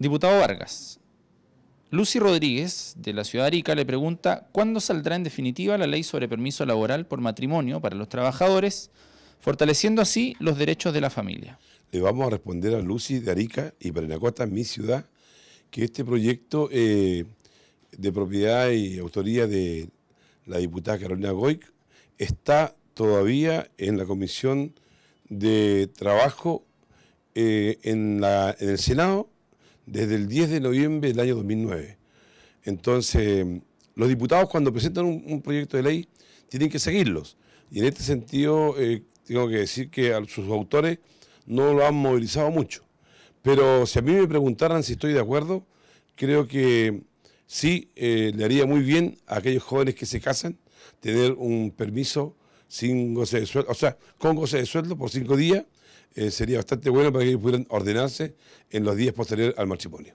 Diputado Vargas, Lucy Rodríguez, de la ciudad de Arica, le pregunta cuándo saldrá en definitiva la ley sobre permiso laboral por matrimonio para los trabajadores, fortaleciendo así los derechos de la familia. Le vamos a responder a Lucy de Arica y Parinacota, mi ciudad, que este proyecto eh, de propiedad y autoría de la diputada Carolina Goic está todavía en la Comisión de Trabajo eh, en, en el Senado desde el 10 de noviembre del año 2009. Entonces, los diputados cuando presentan un, proyecto de ley tienen que seguirlos. Y en este sentido, eh, tengo que decir que a sus autores no lo han movilizado mucho. Pero si a mí me preguntaran si estoy de acuerdo, creo que sí eh, le haría muy bien a aquellos jóvenes que se casan tener un permiso sin goce de sueldo, o sea, con goce de sueldo por cinco días, eh, sería bastante bueno para que ellos pudieran ordenarse en los días posteriores al matrimonio.